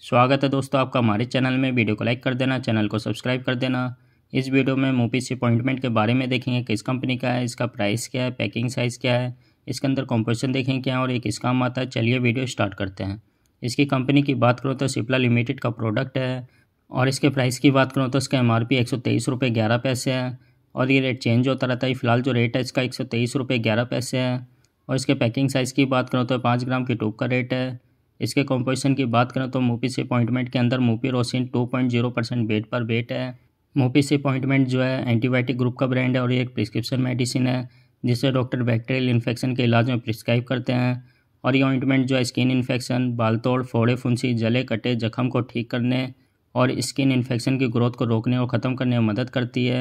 स्वागत है दोस्तों आपका हमारे चैनल में वीडियो को लाइक कर देना चैनल को सब्सक्राइब कर देना इस वीडियो में मोपीस अपॉइंटमेंट के बारे में देखेंगे किस कंपनी का है इसका प्राइस क्या है पैकिंग साइज़ क्या है इसके अंदर कॉम्पोजिशन देखेंगे क्या और ये किस काम आता है चलिए वीडियो स्टार्ट करते हैं इसकी कंपनी की बात करो तो सिप्ला लिमिटेड का प्रोडक्ट है और इसके प्राइस की बात करूँ तो इसका एम आर पी एक सौ तेईस रुपये ग्यारह पैसे है और ये रेट चेंज होता रहता है फिलहाल जो रेट है इसका एक सौ तेईस रुपये ग्यारह पैसे है और इसके पैकिंग साइज़ की बात करूँ तो पाँच ग्राम की टूब का रेट है इसके कॉम्पोजिशन की बात करें तो मोपिस अपॉइंटमेंट के अंदर मोपी रोसिन टू पॉइंट जीरो परसेंट बेड पर बेट है मोपिस अपॉइंटमेंट जो है एंटीबायोटिक ग्रुप का ब्रांड है और ये एक प्रिस्क्रिप्शन मेडिसिन है जिसे डॉक्टर बैक्टीरियल इन्फेक्शन के इलाज में प्रिस्क्राइब करते हैं और ये ऑइंटमेंट जो है स्किन इन्फेक्शन बालतोड़ फोड़े फुंसी जले कटे जख्म को ठीक करने और स्किन इन्फेक्शन की ग्रोथ को रोकने और ख़त्म करने में मदद करती है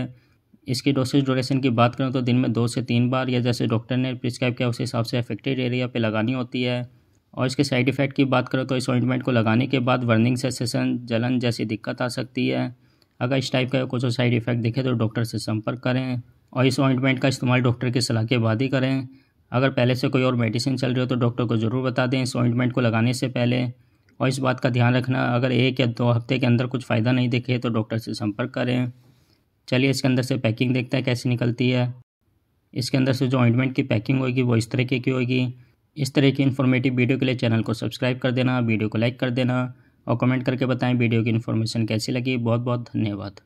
इसकी डोसेज ड्यूरेशन की बात करें तो दिन में दो से तीन बार या जैसे डॉक्टर ने प्रिस्क्राइब किया उस हिसाब से अफेक्टेड एरिया पे लगानी होती है और इसके साइड इफ़ेक्ट की बात करो तो इस ऑइंटमेंट को लगाने के बाद बर्निंग सेसेशन जलन जैसी दिक्कत आ सकती है अगर इस टाइप का कुछ साइड इफ़ेक्ट दिखे तो डॉक्टर से संपर्क करें और इस ऑइंटमेंट का इस्तेमाल डॉक्टर की सलाह के बाद ही करें अगर पहले से कोई और मेडिसिन चल रही हो तो डॉक्टर को ज़रूर बता दें इस ऑइंटमेंट को लगाने से पहले और इस बात का ध्यान रखना अगर एक या दो हफ्ते के अंदर कुछ फ़ायदा नहीं दिखे तो डॉक्टर से संपर्क करें चलिए इसके अंदर से पैकिंग देखते हैं कैसी निकलती है इसके अंदर से जो ऑइंटमेंट की पैकिंग होगी वो इस तरीके की होगी इस तरह की इन्फॉर्मेटिव वीडियो के लिए चैनल को सब्सक्राइब कर देना वीडियो को लाइक कर देना और कमेंट करके बताएं वीडियो की इन्फॉर्मेशन कैसी लगी बहुत बहुत धन्यवाद